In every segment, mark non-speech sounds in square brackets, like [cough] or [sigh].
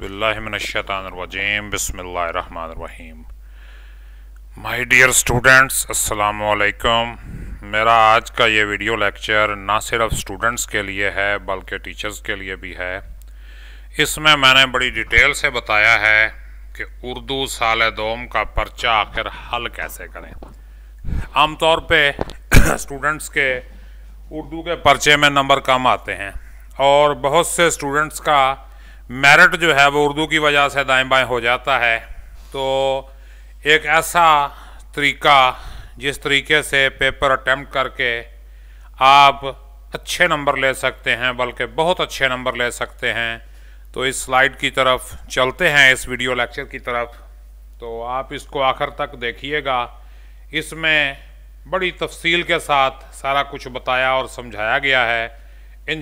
बिस्मिल्लाहिर्रहमानिर्रहीम बसमीम my dear students अस्सलाम वालेकुम मेरा आज का ये वीडियो लेक्चर ना सिर्फ स्टूडेंट्स के लिए है बल्कि टीचर्स के लिए भी है इसमें मैंने बड़ी डिटेल से बताया है कि उर्दू साल दोम का पर्चा आखिर हल कैसे करें आमतौर पर स्टूडेंट्स [coughs] के उर्दू के पर्चे में नंबर कम आते हैं और बहुत से स्टूडेंट्स का मेरिट जो है वो उर्दू की वजह से दाएं बाएं हो जाता है तो एक ऐसा तरीका जिस तरीके से पेपर अटैम्प्ट करके आप अच्छे नंबर ले सकते हैं बल्कि बहुत अच्छे नंबर ले सकते हैं तो इस स्लाइड की तरफ चलते हैं इस वीडियो लेक्चर की तरफ तो आप इसको आखिर तक देखिएगा इसमें बड़ी तफसील के साथ सारा कुछ बताया और समझाया गया है इन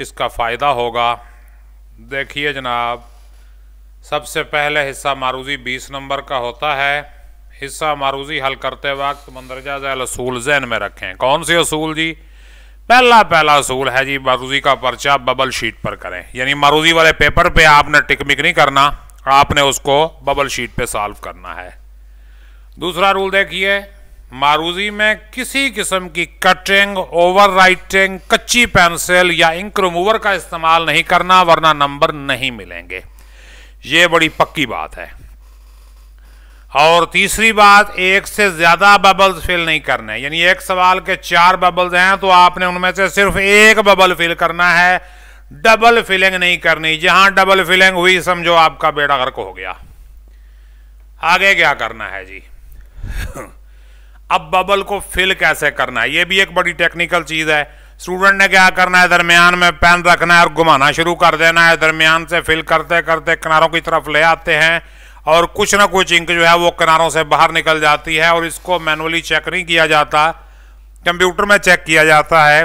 इसका फ़ायदा होगा देखिए जनाब सबसे पहले हिस्सा मारूजी बीस नंबर का होता है हिस्सा मारूजी हल करते वक्त मंदरजा जैल असूल जहन में रखें कौन से असूल जी पहला पहला असूल है जी मारूजी का पर्चा बबल शीट पर करें यानी मारूजी वाले पेपर पे आपने टिकमिक नहीं करना आपने उसको बबल शीट पे सॉल्व करना है दूसरा रूल देखिए मारूजी में किसी किस्म की कटिंग ओवर राइटिंग कच्ची पेंसिल या इंक रिमूवर का इस्तेमाल नहीं करना वरना नंबर नहीं मिलेंगे ये बड़ी पक्की बात है और तीसरी बात एक से ज़्यादा बबल्स फिल नहीं करने यानी एक सवाल के चार बबल्स हैं तो आपने उनमें से सिर्फ एक बबल फिल करना है डबल फिलिंग नहीं करनी जहां डबल फिलिंग हुई समझो आपका बेड़ा गर्क हो गया आगे क्या करना है जी अब बबल को फिल कैसे करना है ये भी एक बड़ी टेक्निकल चीज़ है स्टूडेंट ने क्या करना है दरमियान में पेन रखना है और घुमाना शुरू कर देना है दरमियान से फिल करते करते किनारों की तरफ ले आते हैं और कुछ ना कुछ इंक जो है वो किनारों से बाहर निकल जाती है और इसको मैनुअली चेक नहीं किया जाता कंप्यूटर में चेक किया जाता है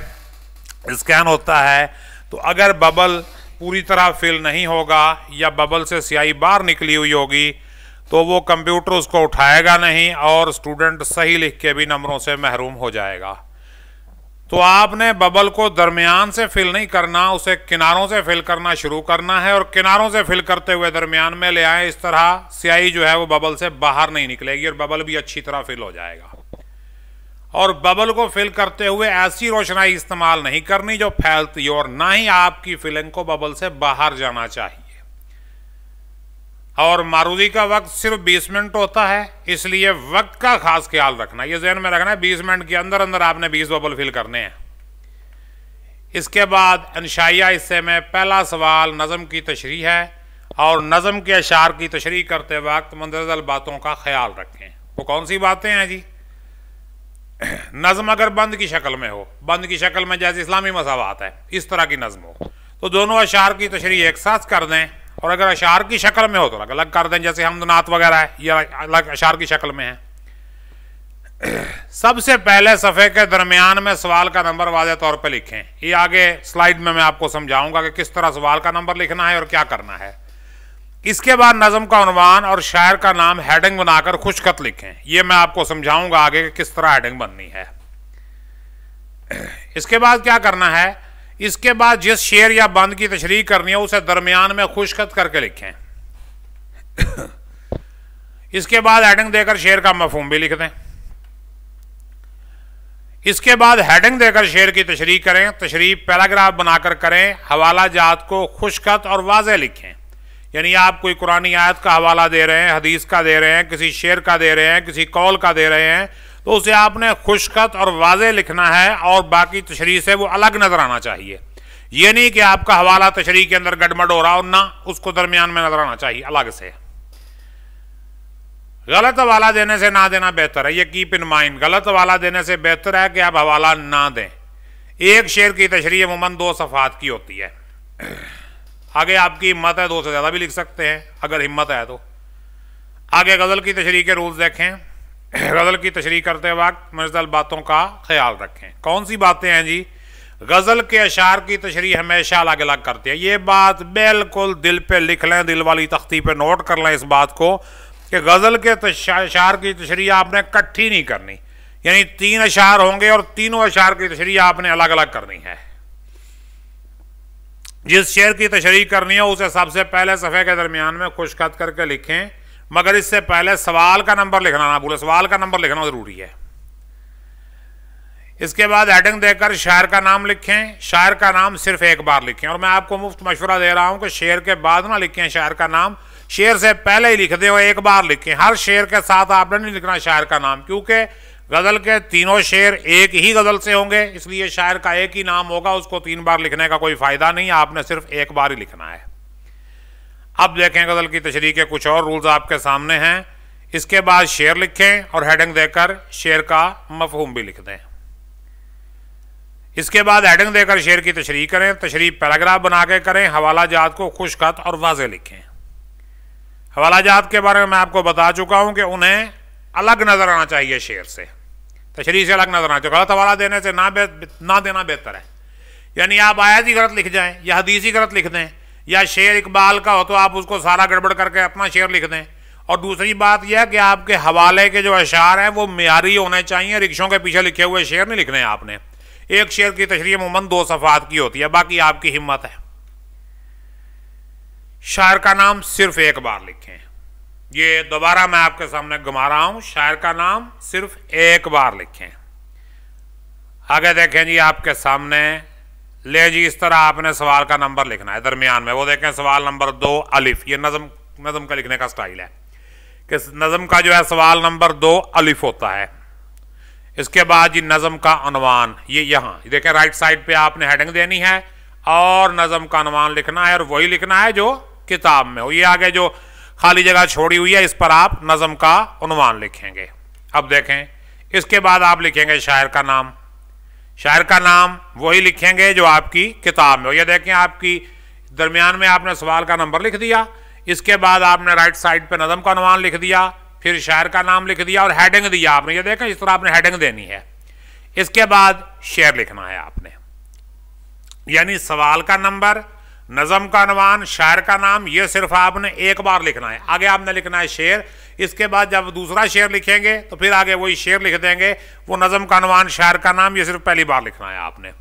स्कैन होता है तो अगर बबल पूरी तरह फिल नहीं होगा या बबल से स्याही बाहर निकली हुई होगी तो वो कंप्यूटर उसको उठाएगा नहीं और स्टूडेंट सही लिख के भी नंबरों से महरूम हो जाएगा तो आपने बबल को दरमियान से फिल नहीं करना उसे किनारों से फिल करना शुरू करना है और किनारों से फिल करते हुए दरमियान में ले आए इस तरह स्याही जो है वो बबल से बाहर नहीं निकलेगी और बबल भी अच्छी तरह फिल हो जाएगा और बबल को फिल करते हुए ऐसी रोशनाई इस्तेमाल नहीं करनी जो फैलती और ना ही आपकी फिलिंग को बबल से बाहर जाना चाहिए और मारूदी का वक्त सिर्फ बीस मिनट होता है इसलिए वक्त का खास ख्याल रखना ये जहन में रखना है बीस मिनट के अंदर अंदर आपने बीस बबल फिल करने हैं इसके बाद अनशाइया हिस्से में पहला सवाल नज़म की तशरी है और नज़म के अशार की तशरी करते वक्त मंदरजल बातों का ख्याल रखें वो कौन सी बातें हैं जी [clears throat] नज़म अगर बंद की शक्ल में हो बंद की शक्ल में जैसे इस्लामी मसावत है इस तरह की नज़म हो तो दोनों अशार की तशरी एक साथ कर दें और अगर अशार की शक्ल में हो तो अलग अलग कर दें जैसे हमदनात वगैरह है ये अलग अशार की शक्ल में है [clears throat] सबसे पहले सफ़े के दरमियान में सवाल का नंबर वाज तौर पर लिखें ये आगे स्लाइड में मैं आपको समझाऊंगा कि किस तरह सवाल का नंबर लिखना है और क्या करना है इसके बाद नज़म का अनवान और शायर का नाम हेडिंग बनाकर खुशखत लिखें ये मैं आपको समझाऊंगा आगे कि किस तरह हेडिंग बननी है [clears throat] इसके बाद क्या करना है इसके बाद जिस शेर या बंद की तशरी करनी है उसे दरमियान में खुशखत करके लिखें इसके बाद हेडिंग देकर शेर का मफहम भी लिख दें इसके बाद हेडिंग देकर शेर की तशरी करें तशरी पैराग्राफ बनाकर करें हवाला जात को खुशखत और वाज लिखें यानी आप कोई कुरानी आयत का हवाला दे रहे हैं हदीस का दे रहे हैं किसी शेर का दे रहे हैं किसी कौल का दे रहे हैं तो उसे आपने खुशखत और वाजे लिखना है और बाकी तशरी से वो अलग नज़र आना चाहिए ये नहीं कि आपका हवाला तशरी के अंदर गड़बड़ हो रहा और ना उसको दरमियान में नज़र आना चाहिए अलग से गलत हवाला देने से ना देना बेहतर है ये कीप इन माइंड गलत हवाला देने से बेहतर है कि आप हवाला ना दें एक शेर की तशरी अमूमन दो सफ़ात की होती है आगे आपकी हिम्मत है दो से ज़्यादा भी लिख सकते हैं अगर हिम्मत है तो आगे गज़ल की तशरी के रूल्स देखें गज़ल की तशरी करते वक्त मजल बातों का ख्याल रखें कौन सी बातें हैं जी गज़ल के अशार की तशरी हमेशा अलग अलग करते हैं ये बात बिल्कुल दिल पे लिख लें दिल वाली तख्ती पे नोट कर लें इस बात को कि गज़ल के अशार की तशरी आपने इकट्ठी नहीं करनी यानी तीन अशार होंगे और तीनों अशार की तशरी आपने अलग अलग करनी है जिस शेर की तशरी करनी हो उसे सबसे पहले सफ़े के दरमियान में खुशखत करके लिखें मगर इससे पहले सवाल का नंबर लिखना ना भूले सवाल का नंबर लिखना ज़रूरी है इसके बाद हेडिंग देकर शायर का नाम लिखें शायर का नाम सिर्फ एक बार लिखें और मैं आपको मुफ्त मशवरा दे रहा हूं कि शेर के बाद ना लिखें शायर का नाम शेर से पहले ही लिख दें और एक बार लिखें हर शेर के साथ आपने नहीं लिखना शायर का नाम क्योंकि गज़ल के तीनों शेर एक ही गज़ल से होंगे इसलिए शायर का एक ही नाम होगा उसको तीन बार लिखने का कोई फ़ायदा नहीं आपने सिर्फ एक बार ही लिखना है अब देखें गज़ल की तशरी के कुछ और रूल्स आपके सामने हैं इसके बाद शेर लिखें और हेडिंग देकर शेर का मफहूम भी लिख दें इसके बाद हेडिंग देकर शेर की तशरी करें तशरी पैराग्राफ बना के करें हवाला जात को खुश खत और वाजे लिखें हवाला जात के बारे में मैं आपको बता चुका हूँ कि उन्हें अलग नज़र आना चाहिए शेर से तशरी से अलग नज़र आना चाहिए गलत हवाला देने से ना ना देना बेहतर है यानी आप आयत गलत लिख जाएँ या हदीसी गलत लिख दें या शेर इकबाल का हो तो आप उसको सारा गड़बड़ करके अपना शेर लिख दें और दूसरी बात यह कि आपके हवाले के जो अशार हैं वो मीरी होने चाहिए रिक्शों के पीछे लिखे हुए शेर नहीं लिखने आपने एक शेर की तशरी मुमन दो सफ़ात की होती है बाकी आपकी हिम्मत है शायर का नाम सिर्फ एक बार लिखें ये दोबारा मैं आपके सामने घुमा रहा हूं शायर का नाम सिर्फ एक बार लिखें आगे देखें जी आपके सामने ले जी इस तरह आपने सवाल का नंबर लिखना है दरमियान में वो देखें सवाल नंबर दो अलिफ ये नज़म नज़म का लिखने का स्टाइल है कि नज़म का जो है सवाल नंबर दो अलिफ होता है इसके बाद जी नज़म का अनवान ये यहाँ देखें राइट साइड पे आपने हेडिंग देनी है और नज़म का अनवान लिखना है और वही लिखना है जो किताब में हो ये आगे जो खाली जगह छोड़ी हुई है इस पर आप नज़म का अनवान लिखेंगे अब देखें इसके बाद आप लिखेंगे शायर का नाम शायर का नाम वही लिखेंगे जो आपकी किताब में हो यह देखें आपकी दरमियान में आपने सवाल का नंबर लिख दिया इसके बाद आपने राइट साइड पर नज़म का अनुमान लिख दिया फिर शायर का नाम लिख दिया और हेडिंग दिया आपने ये देखें इस तरह आपने हेडिंग देनी है इसके बाद शेयर लिखना है आपने यानी सवाल का नंबर नज़म का अनुमान शायर का नाम ये सिर्फ आपने एक बार लिखना है आगे आपने लिखना है शेयर इसके बाद जब दूसरा शेर लिखेंगे तो फिर आगे वही शेर लिख देंगे वो नज़म का अनुमान शायर का नाम ये सिर्फ पहली बार लिखना है आपने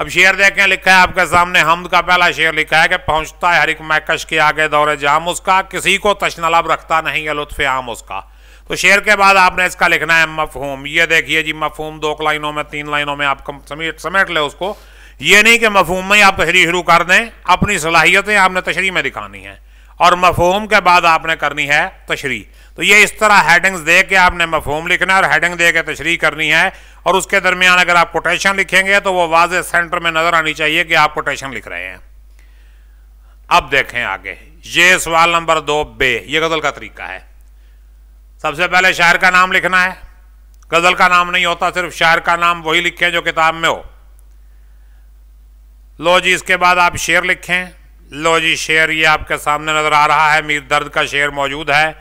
अब शेर देखें लिखा है आपके सामने हमद का पहला शेर लिखा है कि पहुंचता है हर एक मैकश के आगे दौरे जाम उसका किसी को तशनलाब रखता नहीं है लुत्फ़ आम उसका तो शेर के बाद आपने इसका लिखना है मफहूम ये देखिए जी मफहूम दो लाइनों में तीन लाइनों में आप समेट समेट ले उसको ये नहीं कि मफहूम में आप तशरी शुरू कर दें अपनी सलाहियतें आपने तशरी में दिखानी है और मफहूम के बाद आपने करनी है तशरी तो ये इस तरह हेडिंग्स दे के आपने मफहूम लिखना है और हेडिंग दे के तशरी करनी है और उसके दरमियान अगर आप कोटेशन लिखेंगे तो वो वाज सेंटर में नज़र आनी चाहिए कि आप कोटेशन लिख रहे हैं अब देखें आगे ये सवाल नंबर दो बे ये गज़ल का तरीका है सबसे पहले शायर का नाम लिखना है गज़ल का नाम नहीं होता सिर्फ शायर का नाम वही लिखे जो किताब में हो लो जी इसके बाद आप शेर लिखें लो जी शेयर ये आपके सामने नज़र आ रहा है मीर दर्द का शेयर मौजूद है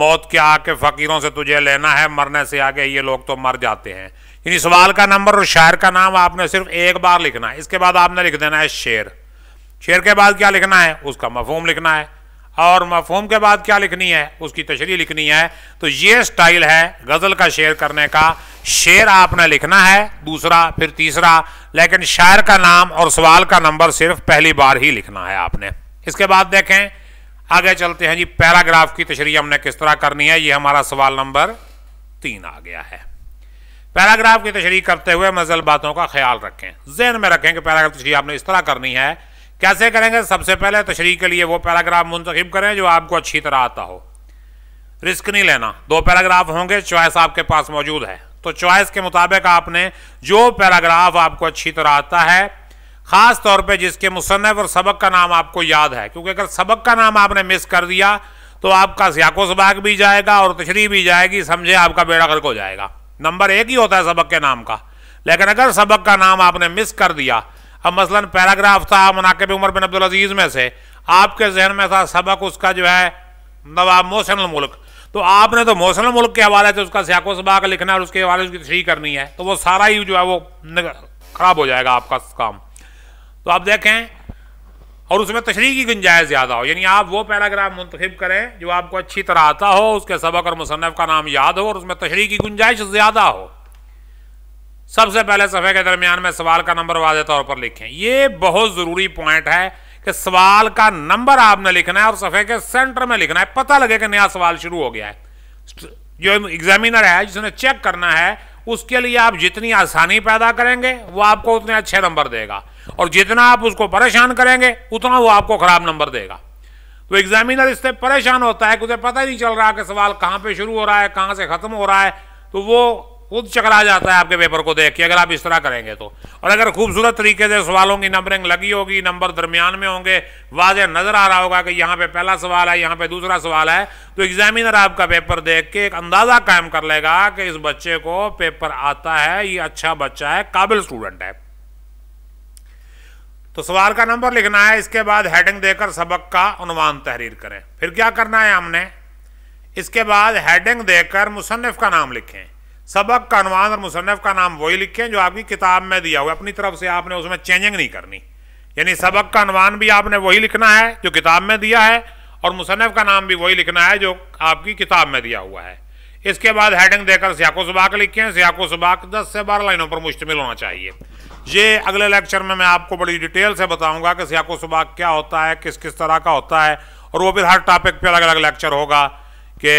मौत के आके फ़कीरों से तुझे लेना है मरने से आगे ये लोग तो मर जाते हैं यानी सवाल का नंबर और शायर का नाम आपने सिर्फ एक बार लिखना है इसके बाद आपने लिख देना है शेर शेर के बाद क्या लिखना है उसका मफहम लिखना है और मफहूम के बाद क्या लिखनी है उसकी तशरी लिखनी है तो ये स्टाइल है गज़ल का शेयर करने का शेर आपने लिखना है दूसरा फिर तीसरा लेकिन शायर का नाम और सवाल का नंबर सिर्फ पहली बार ही लिखना है आपने इसके बाद देखें आगे चलते हैं जी पैराग्राफ की तशरी हमने किस तरह करनी है ये हमारा सवाल नंबर तीन आ गया है पैराग्राफ की तशरी करते हुए मजल बातों का ख्याल रखें जहन में रखें कि पैराग्राफ तशरी आपने इस तरह करनी है कैसे करेंगे सबसे पहले तशरी के लिए वो पैराग्राफ मुंतखब करें जो आपको अच्छी तरह आता हो रिस्क नहीं लेना दो पैराग्राफ होंगे चॉइस आपके पास मौजूद है तो चॉइस के मुताबिक आपने जो पैराग्राफ आपको अच्छी तरह आता है ख़ास तौर पे जिसके मुसनफ़ और सबक का नाम आपको याद है क्योंकि अगर सबक का नाम आपने मिस कर दिया तो आपका सियाको सबाक भी जाएगा और तशरी भी जाएगी समझे आपका बेड़ा गर्क हो जाएगा नंबर एक ही होता है सबक के नाम का लेकिन अगर सबक का नाम आपने मिस कर दिया अब मसलन पैराग्राफ था मनाकब उमर बिन अब्दुल अजीज़ में से आपके जहन में था सबक उसका जो है नवाब मोहसन मुल्क तो आपने तो मोहसन मुल्क के हवाले से उसका सियाको सबाक लिखना और उसके हवाले से उसकी तशरी करनी है तो वो सारा ही जो है वो ख़राब हो जाएगा आपका काम तो आप देखें और उसमें तशरी की गुंजाइश ज़्यादा हो यानी आप वो पैराग्राफ मंतखब करें जो आपको अच्छी तरह आता हो उसके सबक और मुसनफ़ का नाम याद हो और उसमें तशरी की गुंजाइश ज़्यादा हो सबसे पहले सफ़े के दरमियान में सवाल का नंबर वाजे तौर पर लिखें ये बहुत ज़रूरी पॉइंट है कि सवाल का नंबर आपने लिखना है और सफ़े के सेंटर में लिखना है पता लगे कि नया सवाल शुरू हो गया है जो एग्जामिनर है जिसने चेक करना है उसके लिए आप जितनी आसानी पैदा करेंगे वो आपको उतने अच्छे नंबर देगा और जितना आप उसको परेशान करेंगे उतना वो आपको ख़राब नंबर देगा तो एग्जामिनर इससे परेशान होता है कि उसे पता ही नहीं चल रहा कि सवाल कहां पे शुरू हो रहा है कहां से ख़त्म हो रहा है तो वो खुद चकरा जाता है आपके पेपर को देख के अगर आप इस तरह करेंगे तो और अगर खूबसूरत तरीके से सवालों की नंबरिंग लगी होगी नंबर दरमियान में होंगे वाजह नज़र आ रहा होगा कि यहाँ पे पहला सवाल है यहाँ पे दूसरा सवाल है तो एग्जामिनर आपका पेपर देख के एक अंदाज़ा कायम कर लेगा कि इस बच्चे को पेपर आता है ये अच्छा बच्चा है काबिल स्टूडेंट है तो सवाल का नंबर लिखना है इसके बाद हेडिंग देकर सबक का अनुमान तहरीर करें फिर क्या करना है हमने इसके बाद हेडिंग देकर मुसनफ़ का नाम लिखें सबक का अनुमान और मुसनफ़ का नाम वही लिखें जो आपकी किताब में दिया हुआ अपनी तरफ से आपने उसमें चेंजिंग नहीं करनी यानी सबक का अनुमान भी आपने वही लिखना है जो किताब में दिया है और मुसनफ़ का नाम भी वही लिखना है जो आपकी किताब में दिया हुआ है इसके बाद हेडिंग देकर सियाको सुबाक लिखें सियाको सुबाक दस से बारह लाइनों पर मुश्तमिल होना चाहिए ये अगले लेक्चर में मैं आपको बड़ी डिटेल से बताऊंगा कि सियाको सुबाक क्या होता है किस किस तरह का होता है और वो फिर हर टॉपिक पे अलग अलग लेक्चर होगा कि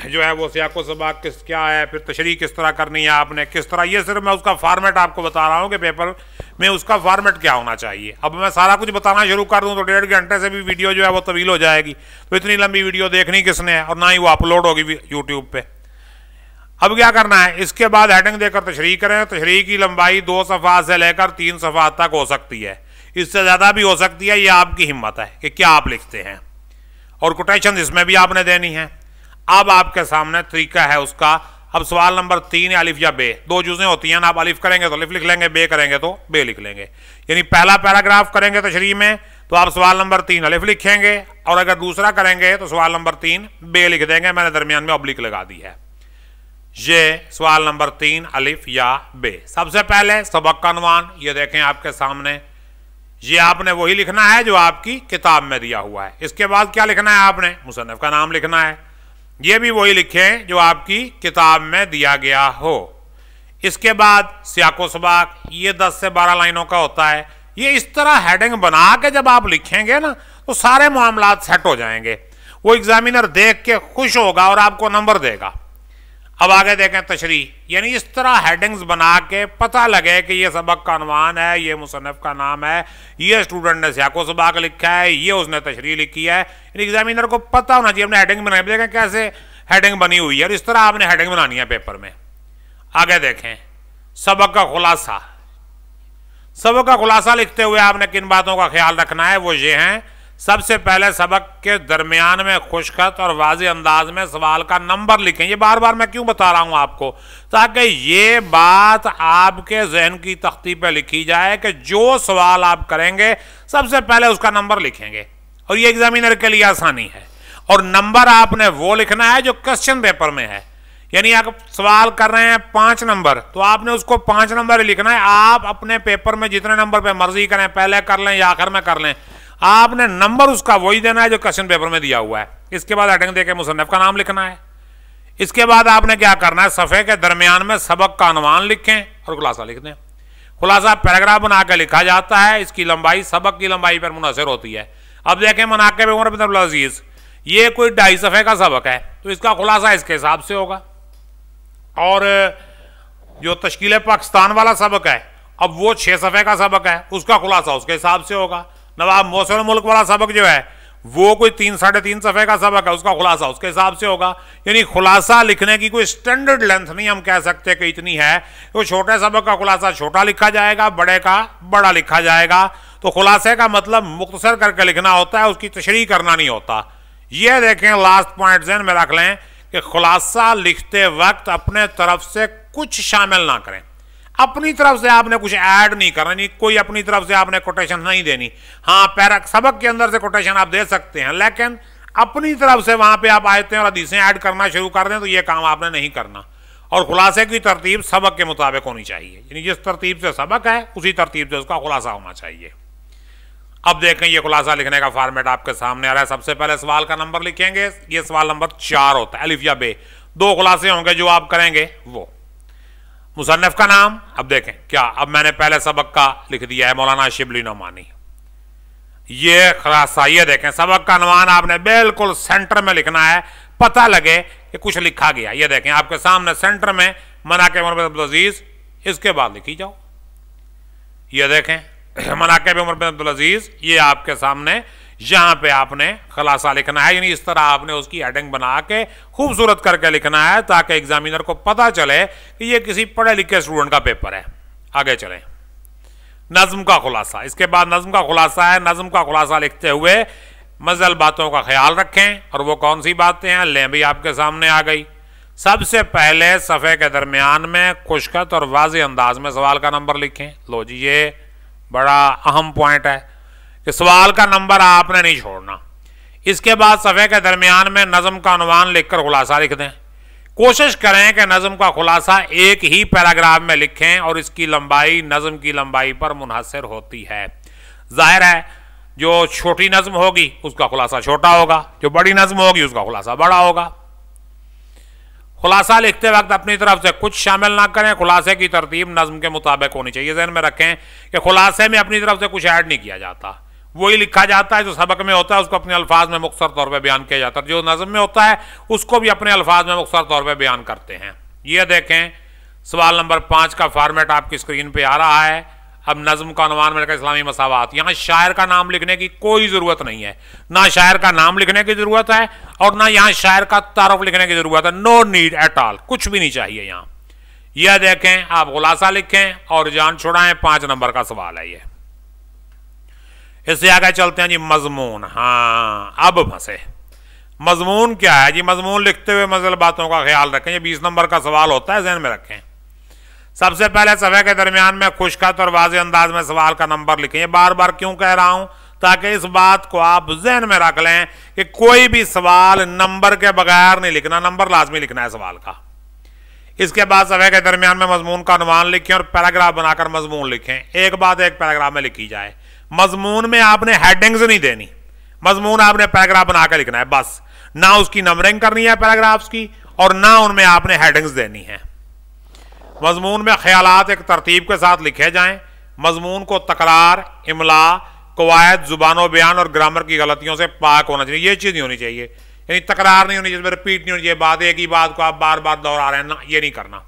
जो है वो सियाको सबाक किस क्या है फिर तशरी किस तरह करनी है आपने किस तरह ये सिर्फ मैं उसका फार्मेट आपको बता रहा हूँ कि पेपर में उसका फार्मेट क्या होना चाहिए अब मैं सारा कुछ बताना शुरू कर दूँ तो डेढ़ घंटे से भी वीडियो जो है वो तवील हो जाएगी तो इतनी लंबी वीडियो देखनी किसने और ना ही वो अपलोड होगी यूट्यूब पर अब क्या करना है इसके बाद हेडिंग देकर तशरी करें तशरी की लंबाई दो सफ़ा से लेकर तीन सफ़ा तक हो सकती है इससे ज़्यादा भी हो सकती है ये आपकी हिम्मत है कि क्या आप लिखते हैं और कोटेशन इसमें भी आपने देनी है अब आपके सामने तरीका है उसका अब सवाल नंबर तीन अलिफ या बे दो चूज़ें होती हैं ना आप अलिफ करेंगे तो अलिफ लिख लेंगे बे करेंगे तो बे लिख लेंगे यानी पहला पैराग्राफ करेंगे तशरी में तो आप सवाल नंबर तीन अलिफ लिखेंगे और अगर दूसरा करेंगे तो सवाल नंबर तीन बे लिख देंगे मैंने दरमियान में अब्लिक लगा दी है ये सवाल नंबर तीन अलिफ या बे सबसे पहले सबक का अनुमान ये देखें आपके सामने ये आपने वही लिखना है जो आपकी किताब में दिया हुआ है इसके बाद क्या लिखना है आपने मुसनफ़ का नाम लिखना है ये भी वही लिखें जो आपकी किताब में दिया गया हो इसके बाद सियाको सबाक ये 10 से 12 लाइनों का होता है ये इस तरह हेडिंग बना के जब आप लिखेंगे ना तो सारे मामला सेट हो जाएंगे वो एग्जामिनर देख के खुश होगा और आपको नंबर देगा अब आगे देखें तशरी यानी इस तरह हेडिंग्स बना के पता लगे कि ये सबक का अनवान है ये मुसनफ़ का नाम है ये स्टूडेंट ने सियाको सबाक लिखा है ये उसने तशरी लिखी है एग्जामिनर को पता होना चाहिए हमने हेडिंग बनाई देखें कैसे हेडिंग बनी हुई है और इस तरह आपने हेडिंग बनानी है पेपर में आगे देखें सबक का खुलासा सबक का खुलासा लिखते हुए आपने किन बातों का ख्याल रखना है वो ये हैं सबसे पहले सबक के दरमियान में खुशखत और वाज अंदाज में सवाल का नंबर लिखें ये बार बार मैं क्यों बता रहा हूँ आपको ताकि ये बात आपके जहन की तख्ती पर लिखी जाए कि जो सवाल आप करेंगे सबसे पहले उसका नंबर लिखेंगे और ये एग्जामिनर के लिए आसानी है और नंबर आपने वो लिखना है जो क्वेश्चन पेपर में है यानी आप सवाल कर रहे हैं पांच नंबर तो आपने उसको पांच नंबर लिखना है आप अपने पेपर में जितने नंबर पे मर्जी करें पहले कर लें या आखिर में कर लें आपने नंबर उसका वही देना है जो क्वेश्चन पेपर में दिया हुआ है इसके बाद अटंग देकर मुसन्फ का नाम लिखना है इसके बाद आपने क्या करना है सफ़े के दरमियान में सबक का अनुमान लिखें और खुलासा लिख दें खुलासा पैराग्राफ बना के लिखा जाता है इसकी लंबाई सबक की लंबाई पर मुनसर होती है अब देखें मनाकब उमर अजीज़ ये कोई ढाई सफ़े का सबक है तो इसका खुलासा इसके हिसाब से होगा और जो तश्कील पाकिस्तान वाला सबक है अब वो छः सफ़े का सबक है उसका खुलासा उसके हिसाब से होगा नवाब मौसम मुल्क वाला सबक जो है वो कोई तीन साढ़े तीन सफ़े का सबक है उसका खुलासा उसके हिसाब से होगा यानी खुलासा लिखने की कोई स्टैंडर्ड लेंथ नहीं हम कह सकते कि इतनी है तो छोटे सबक का खुलासा छोटा लिखा जाएगा बड़े का बड़ा लिखा जाएगा तो खुलासे का मतलब मुख्तसर करके लिखना होता है उसकी तशरी करना नहीं होता ये देखें लास्ट पॉइंट जहन में रख लें कि खुलासा लिखते वक्त अपने तरफ से कुछ शामिल ना करें अपनी तरफ से आपने कुछ ऐड नहीं करना नहीं कोई अपनी तरफ से आपने कोटेशन नहीं देनी हाँ पैरा सबक के अंदर से कोटेशन आप दे सकते हैं लेकिन अपनी तरफ से वहां पे आप आयतें और हदीसें ऐड करना शुरू कर दें तो ये काम आपने नहीं करना और खुलासे की तरतीब सबक के मुताबिक होनी चाहिए यानी जिस तरतीब से सबक है उसी तरतीब से उसका खुलासा होना चाहिए अब देखें ये खुलासा लिखने का फॉर्मेट आपके सामने आ रहा है सबसे पहले सवाल का नंबर लिखेंगे ये सवाल नंबर चार होता है अलिफिया बे दो खुलासे होंगे जो आप करेंगे वो मुसनफ़ का नाम अब देखें क्या अब मैंने पहले सबक का लिख दिया है मौलाना शिबली नमानी ये खलासा ये देखें सबक का नमान आपने बिल्कुल सेंटर में लिखना है पता लगे कि कुछ लिखा गया ये देखें आपके सामने सेंटर में मना के उमर अब्दुल अजीज़ इसके बाद लिखी जाओ ये देखें [clears throat] के उमर अब्दुल अजीज़ ये आपके सामने यहां पे आपने खलासा लिखना है यानी इस तरह आपने उसकी हेडिंग बना के खूबसूरत करके लिखना है ताकि एग्जामिनर को पता चले कि ये किसी पढ़े लिखे स्टूडेंट का पेपर है आगे चले नज्म का खुलासा इसके बाद नज्म का खुलासा है नज़म का खुलासा लिखते हुए मजल बातों का ख्याल रखें और वो कौन सी बातें हैं लें भी आपके सामने आ गई सबसे पहले सफ़े के दरमियान में खुशकत और वाज अंदाज में सवाल का नंबर लिखें लो जी ये बड़ा अहम पॉइंट है कि सवाल का नंबर आपने नहीं छोड़ना इसके बाद सफ़े के दरमियान में नज़म का अनुमान लिखकर खुलासा लिख दें कोशिश करें कि नज़म का खुलासा एक ही पैराग्राफ में लिखें और इसकी लंबाई नज़म की लंबाई पर मुनहसर होती है जाहिर है जो छोटी नज़म होगी उसका खुलासा छोटा होगा जो बड़ी नज़म होगी उसका खुलासा बड़ा होगा खुलासा लिखते वक्त अपनी तरफ से कुछ शामिल ना करें खुलासे की तरतीब नज़म के मुताबिक होनी चाहिए जहन में रखें कि खुलासे में अपनी तरफ से कुछ ऐड नहीं किया जाता वही लिखा जाता है जो सबक में होता है उसको अपने अल्फाज में मुख्तर तौर पर बयान किया जाता है जो नज़म में होता है उसको भी अपने अल्फाज में मुख्तर तौर पर बयान करते हैं ये देखें सवाल नंबर पाँच का फॉर्मेट आपकी स्क्रीन पर आ रहा है अब नज़म का अनुमान मिलकर इस्लामी मसावत यहाँ शायर का नाम लिखने की कोई ज़रूरत नहीं है ना शायर का नाम लिखने की ज़रूरत है और ना यहाँ शायर का तारफ लिखने की ज़रूरत है नो नीड एट ऑल कुछ भी नहीं चाहिए यहाँ यह देखें आप खुलासा लिखें और जान छुड़ाएं पाँच नंबर का सवाल है यह इससे आगे चलते हैं जी मजमून हाँ अब फंसे मजमून क्या है जी मजमून लिखते हुए मजल बातों का ख्याल रखें ये बीस नंबर का सवाल होता है जहन में रखें सबसे पहले सफ़े के दरमियान में खुशखत और वाज अंदाज में सवाल का नंबर लिखें बार बार क्यों कह रहा हूँ ताकि इस बात को आप जहन में रख लें कि कोई भी सवाल नंबर के बगैर नहीं लिखना नंबर लाजमी लिखना है सवाल का इसके बाद सफ़े के दरमियान में मजमून का अनुमान लिखें और पैराग्राफ बनाकर मजमून लिखें एक बात एक पैराग्राफ में लिखी जाए मजमून में आपने हेडिंग्स नहीं देनी मजमून आपने पैराग्राफ बनाकर लिखना है बस ना उसकी नंबरिंग करनी है पैराग्राफ्स की और ना उनमें आपने हेडिंग्स देनी है मजमून में ख्याल एक तरतीब के साथ लिखे जाएं मजमून को तकरार इमला कवायद जुबानो बयान और ग्रामर की गलतियों से पाक होना चाहिए ये चीज़ नहीं होनी चाहिए यानी तकरार नहीं होनी चाहिए रिपीट नहीं होनी चाहिए बात एक ही बात को आप बार बार दोहरा रहे हैं ना ये नहीं करना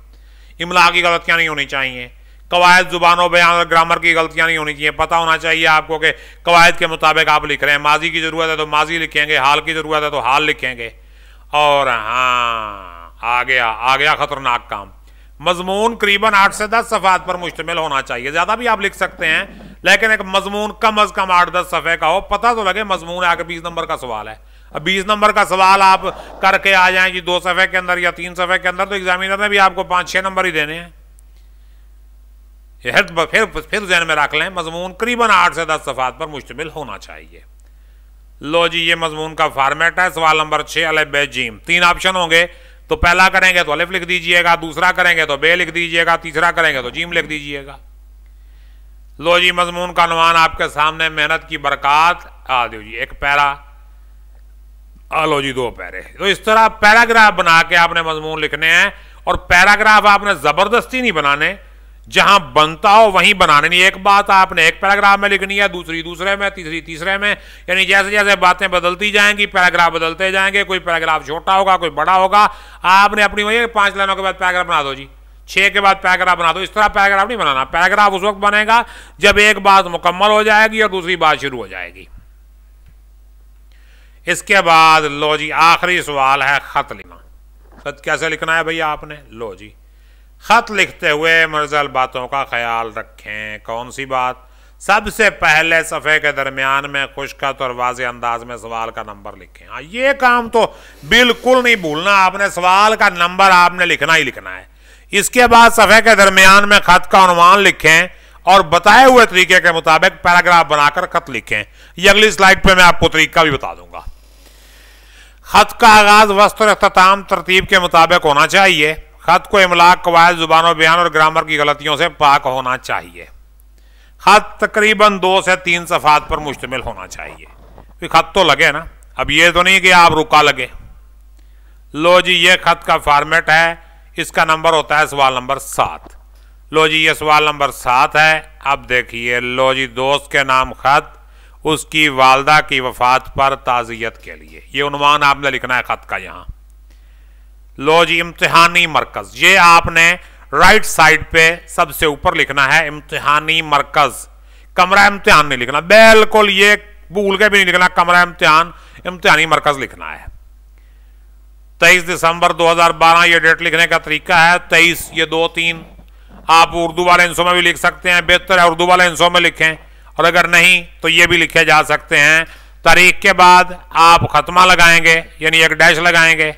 इमला की गलतियाँ नहीं होनी चाहिए कवायद जुबानों बयान और ग्रामर की गलतियां नहीं होनी चाहिए पता होना चाहिए आपको कि कवायद के मुताबिक आप लिख रहे हैं माजी की ज़रूरत है तो माजी लिखेंगे हाल की ज़रूरत है तो हाल लिखेंगे और हाँ आ गया आ गया ख़तरनाक काम मजमून करीबन आठ से दस सफ़ात पर मुश्तमिल होना चाहिए ज़्यादा भी आप लिख सकते हैं लेकिन एक मजमून कम अज़ कम आठ दस सफ़े का हो पता तो लगे मजमून आगे बीस नंबर का सवाल है अब बीस नंबर का सवाल आप करके आ जाए जी दो सफ़े के अंदर या तीन सफ़े के अंदर तो एग्जामिनर ने भी आपको पाँच छः नंबर ही देने हैं फिर फिर फिर जहन में रख लें मजमून करीबन आठ से दस सफ़ात पर मुश्तमिल होना चाहिए लो जी ये मजमून का फार्मेट है सवाल नंबर छः अलब बेजीम तीन ऑप्शन होंगे तो पहला करेंगे तो अलिफ लिख दीजिएगा दूसरा करेंगे तो बे लिख दीजिएगा तीसरा करेंगे तो जीम लिख दीजिएगा लो जी मजमून का अनुमान आपके सामने मेहनत की बरकत आ दो जी एक पैरा आ लो जी दो पैरे तो इस तरह पैराग्राफ बना के आपने मजमून लिखने हैं और पैराग्राफ आपने ज़बरदस्ती नहीं बनाने जहां बनता हो वहीं बनाने नहीं एक बात आपने एक पैराग्राफ में लिखनी है दूसरी दूसरे में तीसरी तीसरे में यानी जैसे जैसे बातें बदलती जाएंगी पैराग्राफ बदलते जाएंगे कोई पैराग्राफ छोटा होगा कोई बड़ा होगा आपने अपनी वही पांच लाइनों के बाद पैराग्राफ बना दो जी छह के बाद पैराग्राफ बना दो इस तरह पैराग्राफ नहीं बनाना पैराग्राफ उस वक्त बनेगा जब एक बात मुकम्मल हो जाएगी और दूसरी बात शुरू हो जाएगी इसके बाद लो जी आखिरी सवाल है खत लिखना खत कैसे लिखना है भैया आपने लो जी ख़त लिखते हुए मर्जल बातों का ख्याल रखें कौन सी बात सबसे पहले सफ़े के दरमियान में खुशखत और वाज अंदाज में सवाल का नंबर लिखें हाँ ये काम तो बिल्कुल नहीं भूलना आपने सवाल का नंबर आपने लिखना ही लिखना है इसके बाद सफ़े के दरमियान में ख़त का अनुमान लिखें और बताए हुए तरीके के मुताबिक पैराग्राफ बनाकर खत लिखें ये अगली स्लाइड पर मैं आपको तरीका भी बता दूंगा खत का आगाज वस्त्र और अख्ताम तरतीब के मुताबिक होना चाहिए ख़त को इमलाक कवायद ज़ुबान बयान और ग्रामर की गलतियों से पाक होना चाहिए ख़त तकरीबन दो से तीन सफ़ात पर मुश्तमिल होना चाहिए फिर ख़त तो लगे ना अब ये तो नहीं कि आप रुका लगे लो जी ये ख़त का फार्मेट है इसका नंबर होता है सवाल नंबर सात लो जी ये सवाल नंबर सात है अब देखिए लो जी दोस्त के नाम ख़त उसकी वालदा की वफात पर ताज़ियत के लिए ये उनवान आपने लिखना है ख़त का यहाँ लो जी इम्तहानी मरकज ये आपने राइट साइड पे सबसे ऊपर लिखना है इम्तहानी मरकज कमरा इम्तिहान नहीं लिखना बिल्कुल ये भूल के भी नहीं लिखना कमरा इम्तिहान इम्तिहानी मरकज लिखना है 23 दिसंबर 2012 ये डेट लिखने का तरीका है 23 ये दो तीन आप उर्दू वाले हिंसों में भी लिख सकते हैं बेहतर है उर्दू वाले हिंसों में लिखें और अगर नहीं तो ये भी लिखे जा सकते हैं तारीख के बाद आप खत्मा लगाएंगे यानी एक डैश लगाएंगे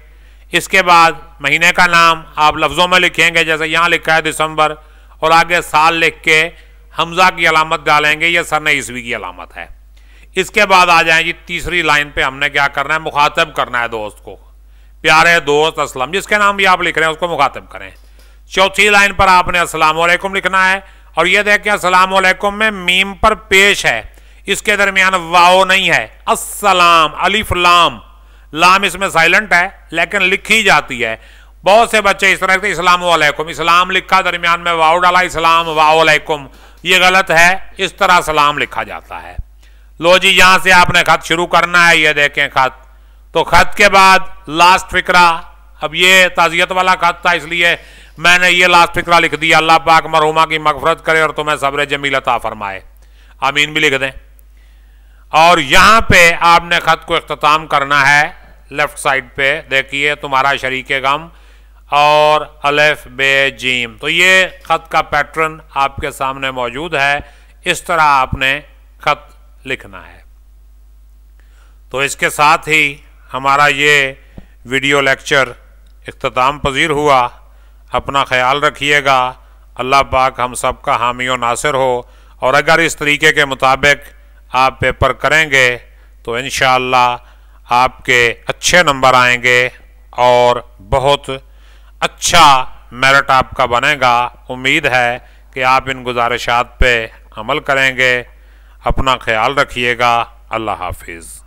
इसके बाद महीने का नाम आप लफ्ज़ों में लिखेंगे जैसे यहाँ लिखा है दिसंबर और आगे साल लिख के हमजा की अलामत डालेंगे यह सन ईस्वी की अलामत है इसके बाद आ जाए जी तीसरी लाइन पे हमने क्या करना है मुखातब करना है दोस्त को प्यारे दोस्त असलम जिसके नाम भी आप लिख रहे हैं उसको मुखातब करें चौथी लाइन पर आपने असलम लिखना है और ये देखें असलम में मीम पर पेश है इसके दरमियान वाओ नहीं है असलाम अलीफलाम लाम इसमें साइलेंट है लेकिन लिखी जाती है बहुत से बच्चे इस तरह से इस्लाम वालेकुम इस्लाम लिखा दरमियान में वाओ डाला इस्लाम वालेकुम ये गलत है इस तरह सलाम लिखा जाता है लो जी यहां से आपने खत शुरू करना है ये देखें खत तो खत के बाद लास्ट फिक्रा अब ये ताज़ियत वाला खत था इसलिए मैंने ये लास्ट फिक्रा लिख दिया अल्लाह पाक मरहुमा की मफफरत करे और तुम्हें सब्र जमीलता फरमाए आमीन भी लिख दें और यहाँ पे आपने ख़त को अख्ताम करना है लेफ़्ट साइड पे देखिए तुम्हारा शरीक गम और अलेफ बे जीम तो ये ख़त का पैटर्न आपके सामने मौजूद है इस तरह आपने ख़त लिखना है तो इसके साथ ही हमारा ये वीडियो लेक्चर अख्ताम पजीर हुआ अपना ख्याल रखिएगा अल्लाह पाक हम सब का हामी व नासिर हो और अगर इस तरीके के मुताबिक आप पेपर करेंगे तो इन आपके अच्छे नंबर आएंगे और बहुत अच्छा मेरिट आपका बनेगा उम्मीद है कि आप इन गुजारिशात पे अमल करेंगे अपना ख्याल रखिएगा अल्लाह हाफिज़